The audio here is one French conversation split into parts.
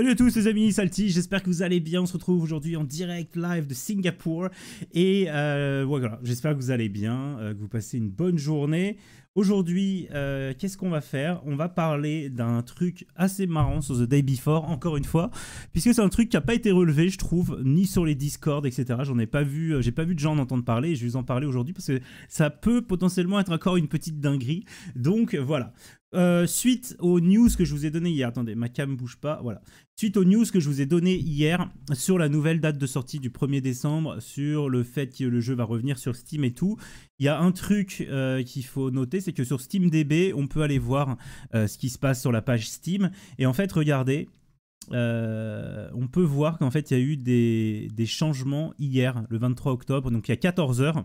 Salut à tous les amis, Salty, j'espère que vous allez bien. On se retrouve aujourd'hui en direct live de Singapour. Et euh, voilà, j'espère que vous allez bien, euh, que vous passez une bonne journée. Aujourd'hui, euh, qu'est-ce qu'on va faire On va parler d'un truc assez marrant sur The Day Before, encore une fois, puisque c'est un truc qui n'a pas été relevé, je trouve, ni sur les Discord, etc. J'en ai pas vu, euh, j'ai pas vu de gens en entendre parler, et je vais vous en parler aujourd'hui parce que ça peut potentiellement être encore une petite dinguerie. Donc voilà. Euh, suite aux news que je vous ai donné hier, attendez, ma cam bouge pas, voilà. Suite aux news que je vous ai donné hier sur la nouvelle date de sortie du 1er décembre, sur le fait que le jeu va revenir sur Steam et tout, il y a un truc qu'il faut noter c'est que sur SteamDB, on peut aller voir euh, ce qui se passe sur la page Steam. Et en fait, regardez, euh, on peut voir qu'en fait, il y a eu des, des, changements hier, le 23 octobre, donc il y a 14 heures.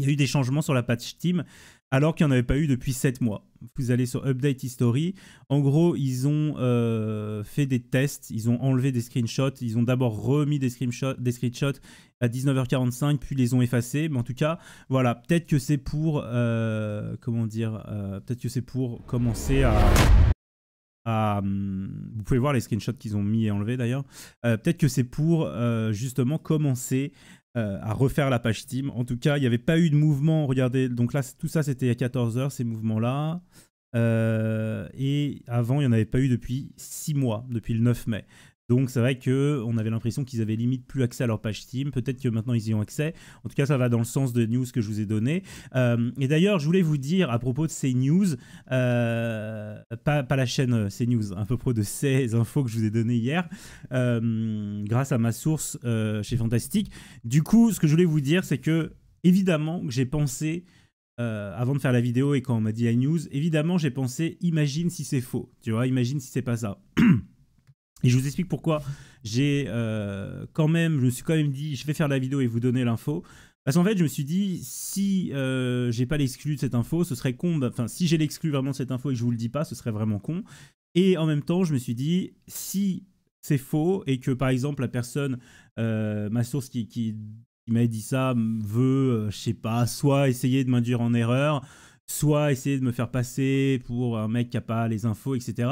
Il y a eu des changements sur la patch team alors qu'il n'y en avait pas eu depuis 7 mois. Vous allez sur Update History. En gros, ils ont euh, fait des tests, ils ont enlevé des screenshots, ils ont d'abord remis des screenshots, des screenshots à 19h45, puis les ont effacés. Mais en tout cas, voilà, peut-être que c'est pour... Euh, comment dire euh, Peut-être que c'est pour commencer à... Hum, vous pouvez voir les screenshots qu'ils ont mis et enlevés d'ailleurs. Peut-être que c'est pour justement commencer euh, à refaire la page Steam. En tout cas, il n'y avait pas eu de mouvement. Regardez, donc là, tout ça, c'était à 14h, ces mouvements-là. Euh, et avant, il n'y en avait pas eu depuis 6 mois, depuis le 9 mai. Donc c'est vrai que on avait l'impression qu'ils avaient limite plus accès à leur page Steam. Peut-être que maintenant ils y ont accès. En tout cas, ça va dans le sens de news que je vous ai donné. Euh, et d'ailleurs, je voulais vous dire à propos de ces news, euh, pas, la chaîne euh, ces news, à peu près de ces infos que je vous ai données hier, grâce à ma source chez Fantastique. Du coup, ce que je voulais vous dire, c'est que évidemment j'ai pensé avant de faire la vidéo et quand on m'a dit news, évidemment j'ai pensé imagine si c'est faux, tu vois, imagine si c'est pas ça. Et je vous explique pourquoi j'ai euh, quand même, je me suis quand même dit, je vais faire la vidéo et vous donner l'info. Parce qu'en fait, je me suis dit, si je euh, j'ai pas l'exclu de cette info, ce serait con. Enfin, si j'ai l'exclu vraiment de cette info et que je vous le dis pas, ce serait vraiment con. Et en même temps, je me suis dit, si c'est faux et que par exemple la personne, euh, ma source qui, qui, m'a dit ça, veut, je sais pas, soit essayer de m'induire en erreur, soit essayer de me faire passer pour un mec qui a pas les infos, etc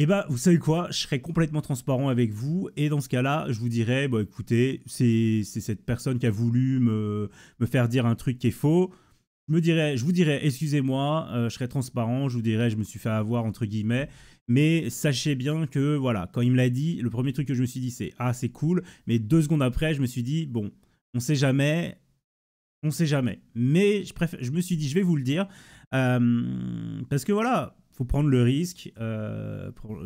eh bah, vous savez quoi, je serais complètement transparent avec vous. Et dans ce cas-là, je vous dirais, Bon, bah, écoutez, c'est cette personne qui a voulu me, me, faire dire un truc qui est faux. Je, me dirais, je vous dirais, excusez-moi, euh, je serais transparent, je vous dirais, je me suis fait avoir, entre guillemets. Mais sachez bien que, voilà, quand il me l'a dit, le premier truc que je me suis dit, c'est, ah, c'est cool. Mais deux secondes après, je me suis dit, bon, on sait jamais, on sait jamais. Mais je, préfère, je me suis dit, je vais vous le dire. Euh, parce que voilà, faut prendre le risque. Euh, pour,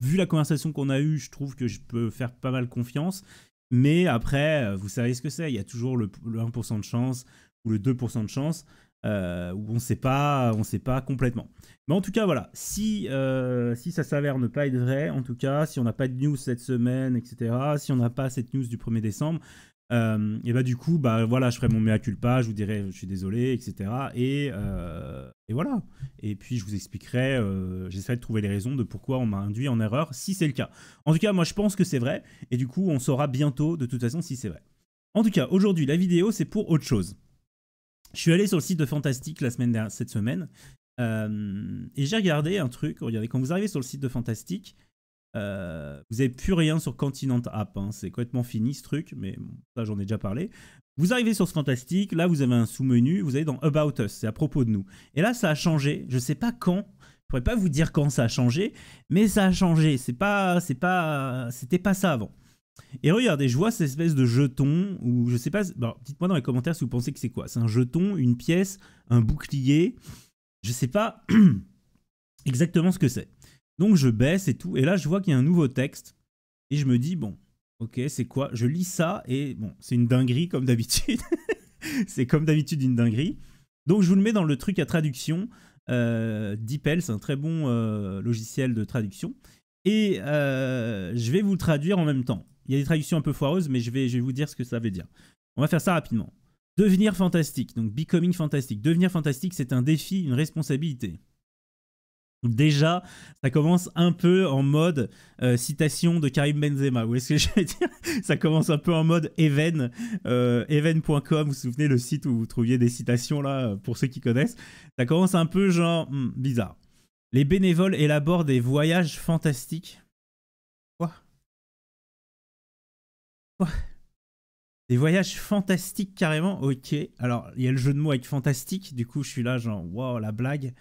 vu la conversation qu'on a eue, je trouve que je peux faire pas mal confiance. Mais après, euh, vous savez ce que c'est. Il y a toujours le, 1% de chance ou le 2% de chance euh, où on ne sait pas, on sait pas complètement. Mais en tout cas, voilà. Si si ça s'avère ne pas être vrai, en tout cas, si on n'a pas de news cette semaine, etc. Si on n'a pas cette news du 1er décembre, euh, et bah du coup, bah voilà, je ferai mon mea culpa, je vous dirai je suis désolé, etc. Euh, et, voilà. Et puis je vous expliquerai, euh, j'essaierai de trouver les raisons de pourquoi on m'a induit en erreur, si c'est le cas. En tout cas, moi je pense que c'est vrai, et du coup on saura bientôt de toute façon si c'est vrai. En tout cas, aujourd'hui, la vidéo c'est pour autre chose. Je suis allé sur le site de Fantastique la semaine cette semaine, et j'ai regardé un truc, regardez, quand vous arrivez sur le site de Fantastique, euh, vous n'avez plus rien sur Continent App. Hein. C'est complètement fini ce truc, mais ça j'en ai déjà parlé. Vous arrivez sur ce fantastique, là vous avez un sous-menu, vous allez dans About Us, c'est à propos de nous. Et là ça a changé, je ne sais pas quand. Je ne pourrais pas vous dire quand ça a changé, mais ça a changé. C'est pas, c'est pas, c'était pas ça avant. Et regardez, je vois cette espèce de jeton ou je sais pas. dites-moi dans les commentaires si vous pensez que c'est quoi. C'est un jeton, une pièce, un bouclier. Je ne sais pas exactement ce que c'est. Donc je baisse et tout. Et là, je vois qu'il y a un nouveau texte. Et je me dis, bon, ok, c'est quoi Je lis ça et bon, c'est une dinguerie comme d'habitude. c'est comme d'habitude une dinguerie. Donc je vous le mets dans le truc à traduction. Euh, DeepL, c'est un très bon euh, logiciel de traduction. Et euh, je vais vous le traduire en même temps. Il y a des traductions un peu foireuses, mais je vais, je vais vous dire ce que ça veut dire. On va faire ça rapidement. Devenir fantastique, donc becoming fantastique. Devenir fantastique, c'est un défi, une responsabilité. Déjà, ça commence un peu en mode euh, citation de Karim Benzema. Vous voyez ce que je veux dire Ça commence un peu en mode even, euh, even.com. Vous vous souvenez le site où vous trouviez des citations là, pour ceux qui connaissent Ça commence un peu genre hmm, bizarre. Les bénévoles élaborent des voyages fantastiques. Quoi Quoi Des voyages fantastiques carrément Ok. Alors, il y a le jeu de mots avec fantastique. Du coup, je suis là genre, waouh la blague.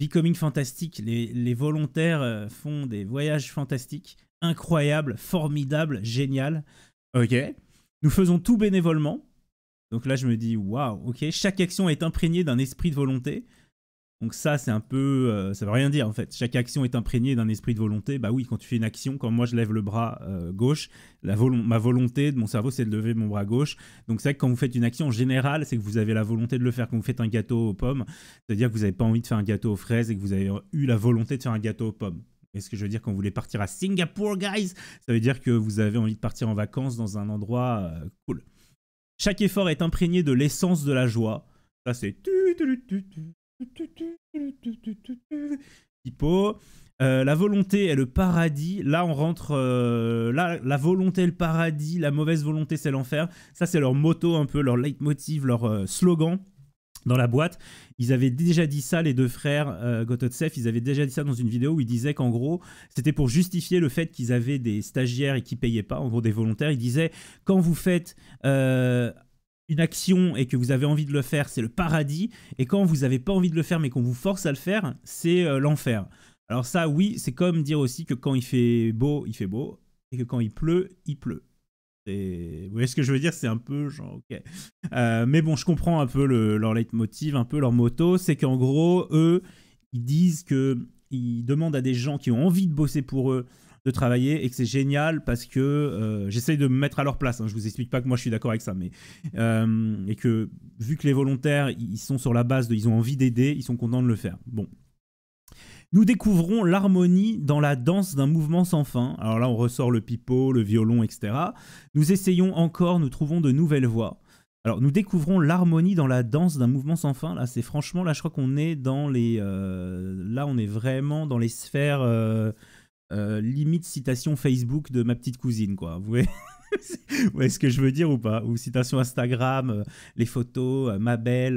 Becoming Fantastique, les, volontaires euh, font des voyages fantastiques, incroyables, formidables, génial. Ok. Nous faisons tout bénévolement. Donc là, je me dis, waouh, ok. Chaque action est imprégnée d'un esprit de volonté. Donc ça, c'est un peu, euh, ça veut rien dire en fait. Chaque action est imprégnée d'un esprit de volonté. Bah oui, quand tu fais une action, quand moi je lève le bras euh, gauche, la ma volonté de mon cerveau, c'est de lever mon bras gauche. Donc c'est vrai que quand vous faites une action en général, c'est que vous avez la volonté de le faire. Quand vous faites un gâteau aux pommes, c'est-à-dire que vous n'avez pas envie de faire un gâteau aux fraises et que vous avez eu la volonté de faire un gâteau aux pommes. est ce que je veux dire quand vous voulez partir à Singapour, guys, ça veut dire que vous avez envie de partir en vacances dans un endroit euh, cool. Chaque effort est imprégné de l'essence de la joie. Ça c'est euh, la volonté est le paradis. Là, on rentre. Euh, là, la volonté est le paradis. La mauvaise volonté, c'est l'enfer. Ça, c'est leur moto, un peu, leur leitmotiv, leur euh, slogan dans la boîte. Ils avaient déjà dit ça, les deux frères Gototsef. Gototsev, ils avaient déjà dit ça dans une vidéo où ils disaient qu'en gros, c'était pour justifier le fait qu'ils avaient des stagiaires et qui payaient pas, en gros des volontaires. Ils disaient, quand vous faites une action et que vous avez envie de le faire, c'est le paradis. Et quand vous n'avez pas envie de le faire mais qu'on vous force à le faire, c'est euh, l'enfer. Alors ça, oui, c'est comme dire aussi que quand il fait beau, il fait beau, et que quand il pleut, il pleut. Et... Vous voyez ce que je veux dire C'est un peu genre, ok. Euh, mais bon, je comprends un peu leur leitmotiv, un peu leur moto. C'est qu'en gros, eux, ils disent que ils demandent à des gens qui ont envie de bosser pour eux de travailler et que c'est génial parce que euh, j'essaye de me mettre à leur place. Hein, je vous explique pas que moi je suis d'accord avec ça, mais euh, et que vu que les volontaires ils sont sur la base de, ils ont envie d'aider, ils sont contents de le faire. Bon. Nous découvrons l'harmonie dans la danse d'un mouvement sans fin. Alors là, on ressort le pipeau, le violon, etc. Nous essayons encore, nous trouvons de nouvelles voies. Alors, nous découvrons l'harmonie dans la danse d'un mouvement sans fin. Là, c'est franchement, là, je crois qu'on est dans les. Euh, là, on est vraiment dans les sphères. Euh, limite citation Facebook de ma petite cousine, quoi. Vous voyez, ce que je veux dire ou pas Ou citation Instagram, euh, les photos, euh, ma belle,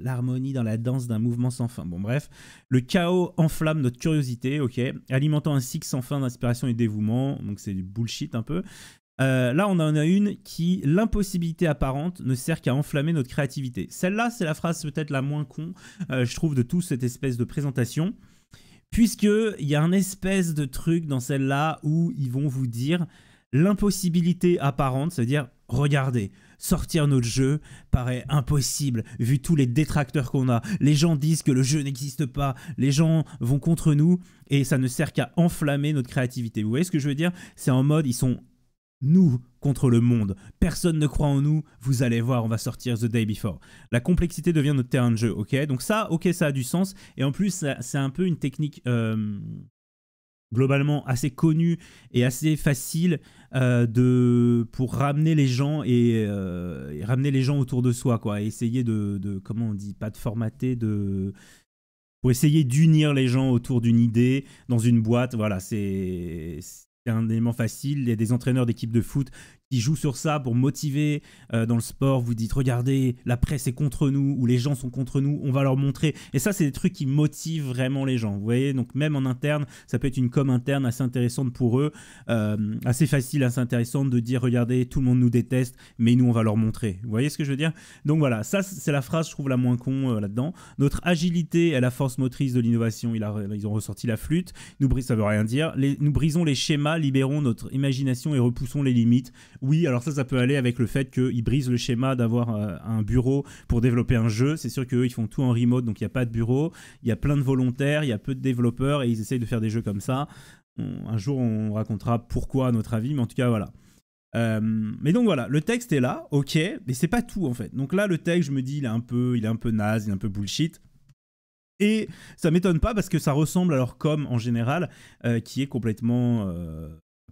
l'harmonie dans la danse d'un mouvement sans fin. Bon, bref, le chaos enflamme notre curiosité, ok, alimentant un cycle sans fin d'inspiration et dévouement. Donc c'est du bullshit un peu. là, on en a une qui, l'impossibilité apparente, ne sert qu'à enflammer notre créativité. Celle-là, c'est la phrase peut-être la moins con, je trouve, de toute cette espèce de présentation il y a un espèce de truc dans celle-là où ils vont vous dire l'impossibilité apparente, c'est-à-dire, regardez, sortir notre jeu paraît impossible vu tous les détracteurs qu'on a. Les gens disent que le jeu n'existe pas, les gens vont contre nous et ça ne sert qu'à enflammer notre créativité. Vous voyez ce que je veux dire C'est en mode, ils sont nous contre le monde. Personne ne croit en nous. Vous allez voir, on va sortir The Day Before. La complexité devient notre terrain de jeu, ok Donc ça, ok, ça a du sens. Et en plus, c'est un peu une technique euh, globalement assez connue et assez facile euh, de pour ramener les gens euh, et, ramener les gens autour de soi, quoi. essayer de, de, comment on dit, pas de formater, de pour essayer d'unir les gens autour d'une idée dans une boîte. Voilà, c'est c'est un élément facile. Il y a des entraîneurs d'équipes de foot joue jouent sur ça pour motiver euh, dans le sport. Vous dites, regardez, la presse est contre nous ou les gens sont contre nous, on va leur montrer. Et ça, c'est des trucs qui motivent vraiment les gens. Vous voyez, donc même en interne, ça peut être une com interne assez intéressante pour eux, euh, assez facile, assez intéressante de dire, regardez, tout le monde nous déteste, mais nous, on va leur montrer. Vous voyez ce que je veux dire Donc voilà, ça, c'est la phrase, je trouve, la moins con euh, là-dedans. Notre agilité est la force motrice de l'innovation. Il ils ont ressorti la flûte. Nous, ça veut rien dire. nous brisons les schémas, libérons notre imagination et repoussons les limites. Oui, alors ça, ça peut aller avec le fait qu'ils brisent le schéma d'avoir euh, un bureau pour développer un jeu. C'est sûr qu'eux, ils font tout en remote, donc il n'y a pas de bureau. Il y a plein de volontaires, il y a peu de développeurs et ils essayent de faire des jeux comme ça. un jour, on racontera pourquoi, à notre avis, mais en tout cas, voilà. Euh, mais donc voilà, le texte est là, ok, mais c'est pas tout en fait. Donc là, le texte, je me dis, il est un peu, il est un peu naze, il est un peu bullshit. Et ça m'étonne pas parce que ça ressemble à leur com en général, euh, qui est complètement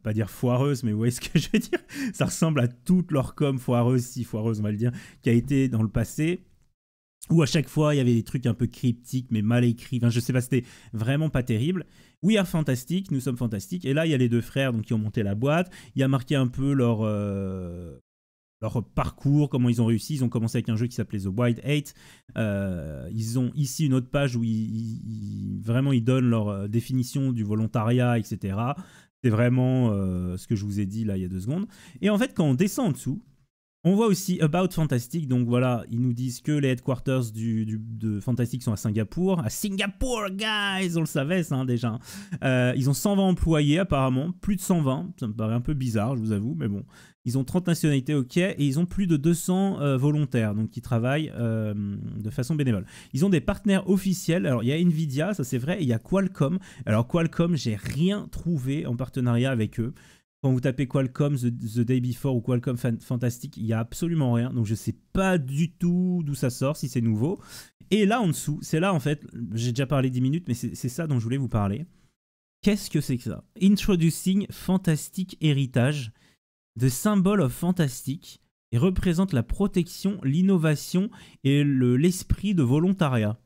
pas dire foireuse, mais vous voyez ce que je veux dire Ça ressemble à toute leur com foireuse, si foireuse on va le dire, qui a été dans le passé, où à chaque fois il y avait des trucs un peu cryptiques, mais mal écrits. Enfin, je sais pas, c'était vraiment pas terrible. We are fantastic, nous sommes fantastiques. Et là, il y a les deux frères donc, qui ont monté la boîte. Il y a marqué un peu leur, euh, leur parcours, comment ils ont réussi. Ils ont commencé avec un jeu qui s'appelait The Wild Eight. Euh, ils ont ici une autre page où vraiment ils donnent leur euh, définition du volontariat, etc. C'est vraiment euh, ce que je vous ai dit là il y a deux secondes. Et en fait, quand on descend en dessous, on voit aussi About Fantastic. Donc voilà, ils nous disent que les headquarters du, de Fantastic sont à Singapour. À Singapour, guys On le savait, ça, hein, déjà. Hein. Euh, ils ont 120 employés, apparemment. Plus de 120. Ça me paraît un peu bizarre, je vous avoue, mais bon. Ils ont 30 nationalités, ok, et ils ont plus de 200 euh, volontaires, donc qui travaillent euh, de façon bénévole. Ils ont des partenaires officiels, alors il y a Nvidia, ça c'est vrai, et il y a Qualcomm. Alors Qualcomm, j'ai rien trouvé en partenariat avec eux. Quand vous tapez Qualcomm the, Day Before ou Qualcomm Fantastic, il n'y a absolument rien, donc je ne sais pas du tout d'où ça sort, si c'est nouveau. Et là en dessous, c'est là en fait, j'ai déjà parlé 10 minutes, mais c'est ça dont je voulais vous parler. Qu'est-ce que c'est que ça Introducing Fantastic Heritage de symboles of et représente la protection, l'innovation et l'esprit de volontariat.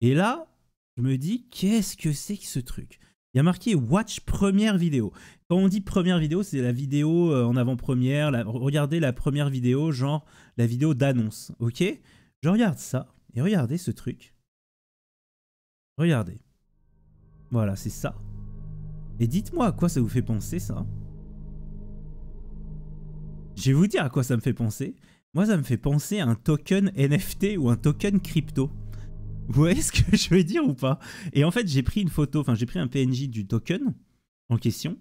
Et là, je me dis, qu'est-ce que c'est que ce truc Il y a marqué Watch première vidéo. Quand on dit première vidéo, c'est la vidéo euh, en avant-première, regardez la première vidéo, genre la vidéo d'annonce, ok Je regarde ça, et regardez ce truc. Regardez. Voilà, c'est ça. Et dites-moi à quoi ça vous fait penser, ça je vais vous dire à quoi ça me fait penser. Moi, ça me fait penser à un token NFT ou un token crypto. Vous voyez ce que je veux dire ou pas Et en fait, j'ai pris une photo, enfin, j'ai pris un PNJ du token en question.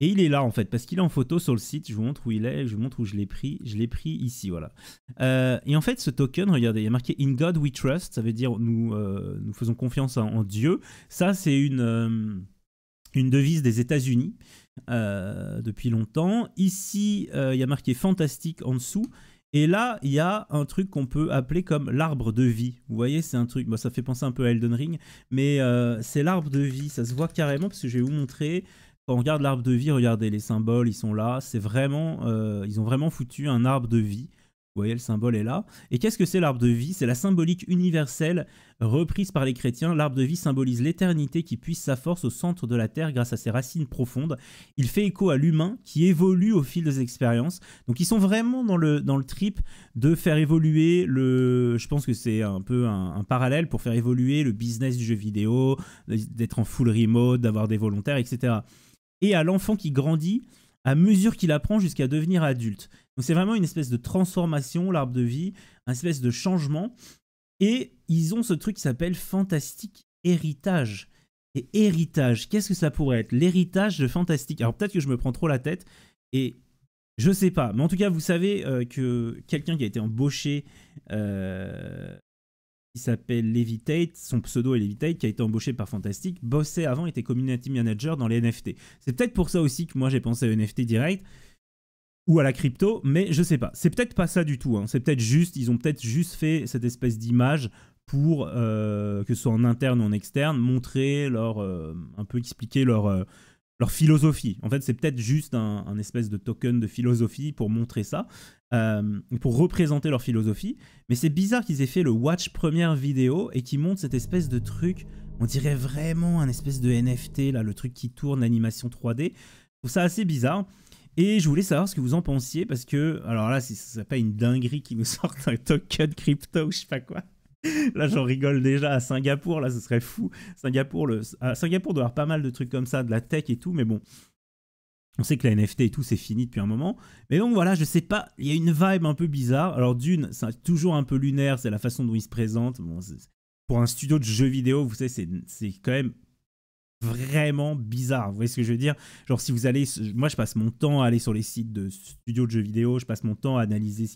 Et il est là en fait, parce qu'il est en photo sur le site. Je vous montre où il est, je vous montre où je l'ai pris. Je l'ai pris ici, voilà. Euh, et en fait, ce token, regardez, il y a marqué In God we trust. Ça veut dire nous, euh, nous faisons confiance en, Dieu. Ça, c'est une, euh, une devise des États-Unis. Euh, depuis longtemps. Ici, euh, il y a marqué fantastique en dessous. Et là, il y a un truc qu'on peut appeler comme l'arbre de vie. Vous voyez, c'est un truc, bah, ça fait penser un peu à Elden Ring, mais euh, c'est l'arbre de vie, ça se voit carrément, parce que je vais vous montrer, quand on regarde l'arbre de vie, regardez, les symboles, ils sont là, c'est vraiment, ils ont vraiment foutu un arbre de vie. Vous voyez, le symbole est là. Et qu'est-ce que c'est l'arbre de vie C'est la symbolique universelle reprise par les chrétiens. L'arbre de vie symbolise l'éternité qui puise sa force au centre de la terre grâce à ses racines profondes. Il fait écho à l'humain qui évolue au fil des expériences. Donc ils sont vraiment dans le, dans le trip de faire évoluer le... Je pense que c'est un peu un, un, parallèle pour faire évoluer le business du jeu vidéo, d'être en full remote, d'avoir des volontaires, etc. Et à l'enfant qui grandit, à mesure qu'il apprend jusqu'à devenir adulte. Donc c'est vraiment une espèce de transformation, l'arbre de vie, une espèce de changement. Et ils ont ce truc qui s'appelle fantastique héritage. Et héritage, qu'est-ce que ça pourrait être L'héritage de fantastique. Alors peut-être que je me prends trop la tête et je sais pas. Mais en tout cas, vous savez euh, que quelqu'un qui a été embauché euh, qui s'appelle Levitate, son pseudo est Levitate, qui a été embauché par Fantastic, bossait avant, était community manager dans les NFT. C'est peut-être pour ça aussi que moi j'ai pensé à NFT direct ou à la crypto, mais je sais pas. C'est peut-être pas ça du tout. Hein. C'est peut-être juste, ils ont peut-être juste fait cette espèce d'image pour euh, que ce soit en interne ou en externe, montrer leur, euh, un peu expliquer leur, euh, leur philosophie. En fait, c'est peut-être juste un, espèce de token de philosophie pour montrer ça, euh, pour représenter leur philosophie. Mais c'est bizarre qu'ils aient fait le watch première vidéo et qu'ils montrent cette espèce de truc. On dirait vraiment un espèce de NFT, là, le truc qui tourne, l'animation 3D. Je trouve ça assez bizarre. Et je voulais savoir ce que vous en pensiez parce que, alors là, c'est pas une dinguerie qui nous sort un token crypto ou je sais pas quoi. là, j'en rigole déjà à Singapour. Là, ce serait fou. Singapour, le... à Singapour, doit avoir pas mal de trucs comme ça, de la tech et tout. Mais bon, on sait que la NFT et tout, c'est fini depuis un moment. Mais donc voilà, je sais pas, il y a une vibe un peu bizarre. Alors d'une, c'est toujours un peu lunaire, c'est la façon dont il se présente. Bon, pour un studio de jeux vidéo, vous savez, c'est quand même vraiment bizarre. Vous voyez ce que je veux dire Genre si vous allez, moi je passe mon temps à aller sur les sites de studios de jeux vidéo, je passe mon temps à analyser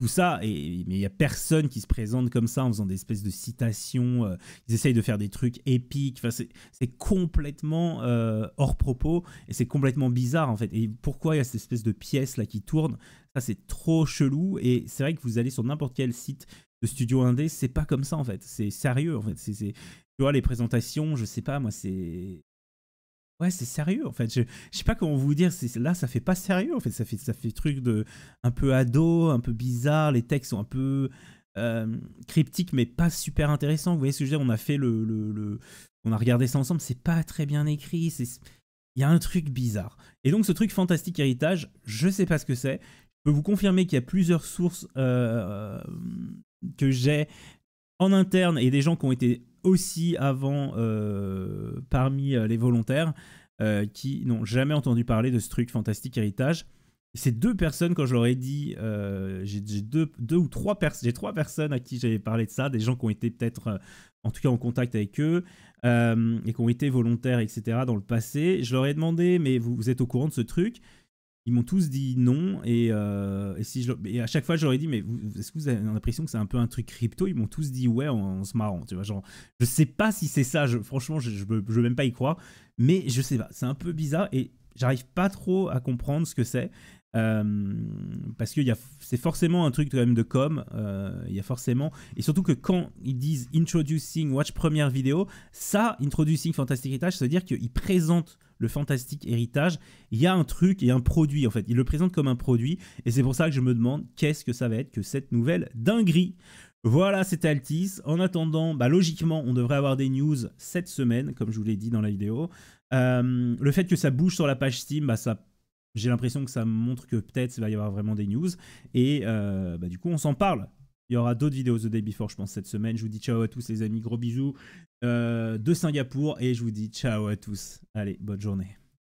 tout ça, et, mais il n'y a personne qui se présente comme ça en faisant des espèces de citations, euh, ils essayent de faire des trucs épiques, enfin, c'est complètement euh, hors propos, et c'est complètement bizarre en fait. Et pourquoi il y a cette espèce de pièce là qui tourne Ça c'est trop chelou, et c'est vrai que vous allez sur n'importe quel site de studio indé, c'est pas comme ça en fait, c'est sérieux en fait, c'est... Tu vois, les présentations, je sais pas, moi, c'est Ouais, c'est sérieux en fait. Je, je sais pas comment vous dire. Là, ça fait pas sérieux en fait. Ça fait ça fait truc de un peu ado, un peu bizarre. Les textes sont un peu euh, cryptiques, mais pas super intéressants. Vous voyez ce que je veux dire On a fait le, on a regardé ça ensemble. C'est pas très bien écrit. il y a un truc bizarre. Et donc ce truc fantastique héritage, je sais pas ce que c'est. Je peux vous confirmer qu'il y a plusieurs sources euh, que j'ai en interne et des gens qui ont été aussi avant euh, parmi euh, les volontaires euh, qui n'ont jamais entendu parler de ce truc fantastique héritage. Ces deux personnes, quand je leur ai dit, j'ai deux, ou trois personnes, j'ai trois personnes à qui j'avais parlé de ça, des gens qui ont été peut-être, en tout cas, en contact avec eux et qui ont été volontaires, etc. Dans le passé, je leur ai demandé, mais vous êtes au courant de ce truc ils m'ont tous dit non et, euh, et si je, et à chaque fois j'aurais dit mais est-ce que vous avez l'impression que c'est un peu un truc crypto Ils m'ont tous dit ouais en, se marrant, tu vois genre je sais pas si c'est ça, franchement je, ne veux même pas y croire, mais je sais pas, c'est un peu bizarre et j'arrive pas trop à comprendre ce que c'est euh, parce que c'est forcément un truc quand même de com. Euh, il y a forcément. Et surtout que quand ils disent introducing watch première vidéo, ça, introducing fantastic Heritage, ça veut dire qu'ils présentent le fantastique héritage, il y a un truc et un produit en fait. ils le présentent comme un produit et c'est pour ça que je me demande qu'est-ce que ça va être que cette nouvelle dinguerie. Voilà, c'était Altis. En attendant, bah, logiquement, on devrait avoir des news cette semaine, comme je vous l'ai dit dans la vidéo. Euh, le fait que ça bouge sur la page Steam, bah, ça j'ai l'impression que ça montre que peut-être il va y avoir vraiment des news. Et euh, bah, du coup, on s'en parle. Il y aura d'autres vidéos The Day Before, je pense, cette semaine. Je vous dis ciao à tous, les amis. Gros bisous euh, de Singapour. Et je vous dis ciao à tous. Allez, bonne journée.